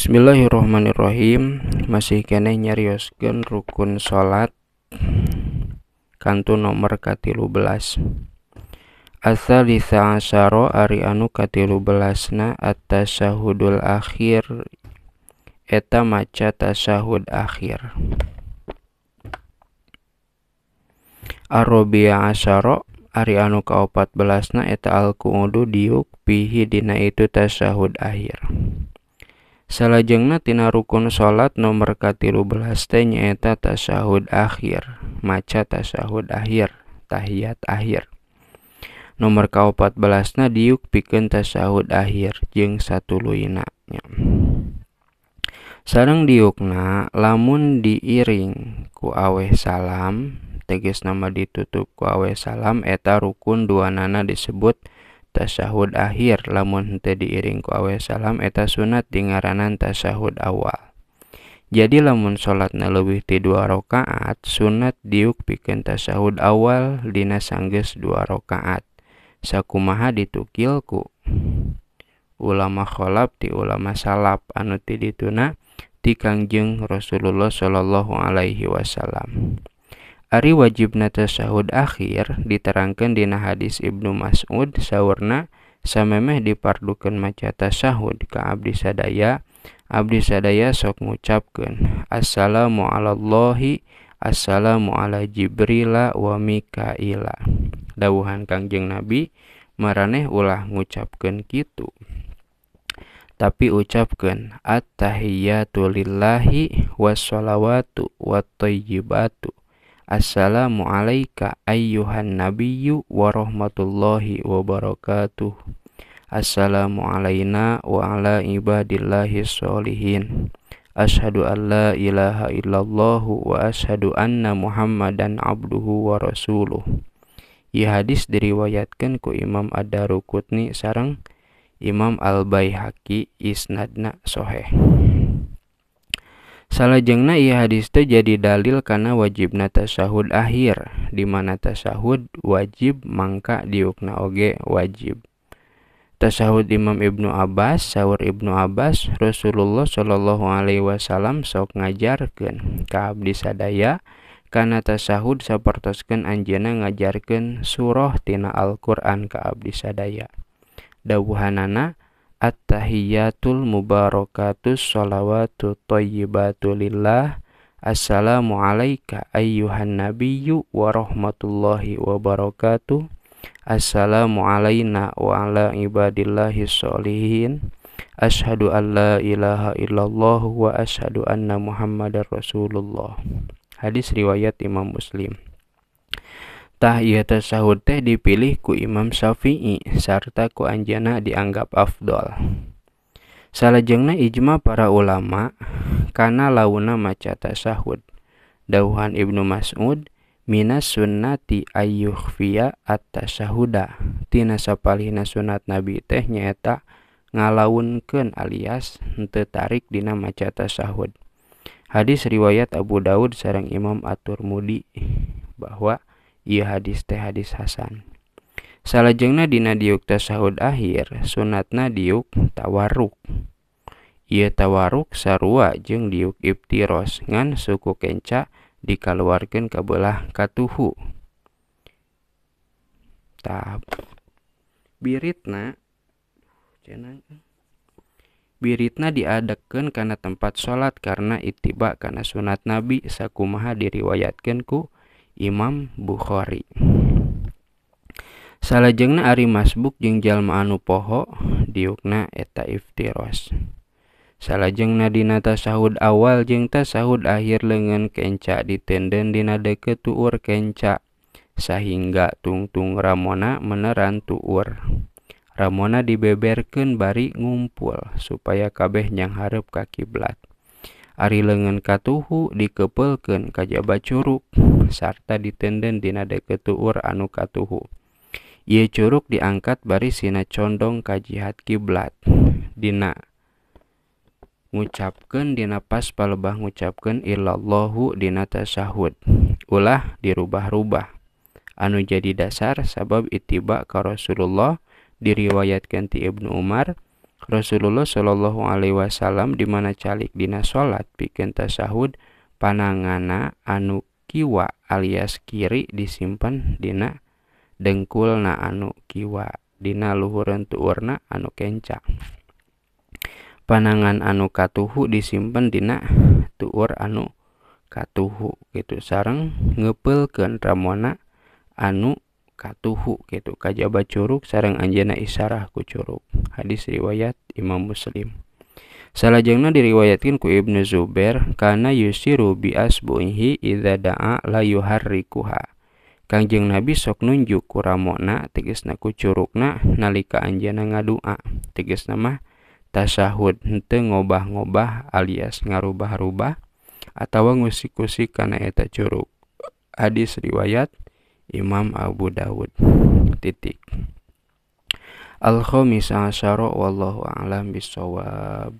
Bismillahirrahmanirrahim masih kene nyarioskeun rukun salat kantu nomor katilu belas asal lisa asaro ari anu katilu belasna atas syahudul akhir eta maca tasahud akhir Arobia asaro ari anu kaopat belasna eta al diuk pihi dina itu tasahud akhir Salajengna tina rukun salat nomor ka 15nya eta tasaud akhir maca tasaud ahirtahiyat akhir. Nomor ka 14 na diuk piken tasaud ahir jng satu innya. Sarang diukna lamun diiring ku aweh salam tegis nama ditutup ku aweh salam eta rukun dua nana disebut, tasad akhir lamunnte diiringku awe salalam eta sunat digararanan tasaudd awal. Jadi lamun salat nabih ti dua rakaat, sunat diuk piken ta sahud awallinana sangges dua rakaat Saku maha ditukkilku Ulama holap di ulama salap anu ti dituna tikangjeng Rasulullah Shallallahu Alaihi Wasallam. Ari wajib nata sahud akhir diterangkan dina hadis Ibnu Mas'ud saurna samemeh dipardukan macata sahud ka abdi sadaya abdi sadaya sok mengucapkan, assalamu alallahi assalamu ala jibrila wa mikaila dawuhan kangjeng nabi maraneh ulah ngucapkan gitu, tapi ucapkan at-tahiyyatu lillahi wassalawatu tayyibatu Assalamualaikum ayyuhan nabiyyu wa rahmatullahi wa barakatuh. Assalamu alayna wa ala ibadillahi sholihin. Ashadu an la ilaha illallah wa ashadu anna muhammadan abduhu wa rasuluh. Ia hadis diriwayatkan ku Imam Ad-Darukutni sarang Imam al bayhaqi isnadna soheh. Salajengna ia hadis teh jadi dalil karena wajibna tasahud akhir di mana tasahud wajib mangka diukna oge wajib. Tasahud Imam Ibnu Abbas, sahur Ibnu Abbas, Rasulullah Shallallahu Alaihi Wasallam sok ngajarkan ke abdi sadaya karena tasahud sapertoskeun anjena ngajarkan surah tina Al-Qur'an ke abdi sadaya. Dawuhanana At-tahiyyatul mubarakatus salawatu thayyibatu lillah. Assalamu alayka ayyuhan nabiyyu wa rahmatullahi wa barakatuh. Assalamu wa ala ibadillahi sholihin. Ashadu an la ilaha illallah wa ashadu anna muhammadar rasulullah. Hadis riwayat Imam Muslim. Tah ia tersahut teh dipilih ku Imam Syafi'i serta ku anjana dianggap afdol. jengna ijma para ulama karena launa maca tasahud. Dauhan Ibnu Mas'ud minas sunnati ayyukhfiya atas sahuda. Tina sapalihna sunat Nabi teh nyaeta ngalawunkeun alias henteu tarik dina maca tasahud. Hadis riwayat Abu Daud sareng Imam At-Tirmidzi bahwa ieu iya, hadis teh hadis hasan salajengna dina diuk tasahud akhir sunatna diuk tawaruk ia tawaruk sarua jeung diuk ibtiros ngan suku kenca dikaluarkan kabelah katuhu tab biritna cenang biritna diadakan karena tempat sholat karena ittiba karena sunat nabi sakumaha diriwayatkan ku Imam Bukhari salah jengnah Ari Masbuk jeung Jalmaanup poho diukna eta ifiros salah jengnadinata sahud awal jengta sahud akhir lengan kencak di tenden dindek ke tuwur kencak sehingga tungtung Ramona meneran tuwur Ramona dibeberken bari ngumpul supaya kabehnya harap kakiblat Ari lengan katuhu dikepelken kajbat cuug sarta ditendendinadek ketuwur anu katuhu Ye cuug diangkat bari sia condong kaj jihad kiblat Dina ngucapken dipas paleahh ngucapken illallahudinanata sahudd Ulah dirubah-rubah anu jadi dasar sabab ittiba karosulullah diriwayatkanti Ibnu Umar, Rasulullah Shallallahu Alaihi Wasallam dimana calik Dina salat pikennta sahd panangana anu kiwa alias kiri disimpan Dina dengkul na anu kiwadina luhur tuurna anu kencang panangan anu katuhu disimpandina tuwur anu katuhu gitu sareng ngepelken Ramona anu tuhu ke kajjabat cuug sarang anjana isyarah ku Curug hadis riwayat Imam muslim salahjengna diriwayatkin ku Ibnu Zuber kana yir rububias buhi daa layuharikuha Kangjeng nabi sok nunjukkurammona teges naku cuug na nalika anjana ngadua teges nama tasaud nte ngobah-ngobah alias nga rubah-rubah atauwangnguikusi kana eta cuug hadis riwayatku Imam Abu Dawud titik al khamis asyara wallahu a'lam bisawab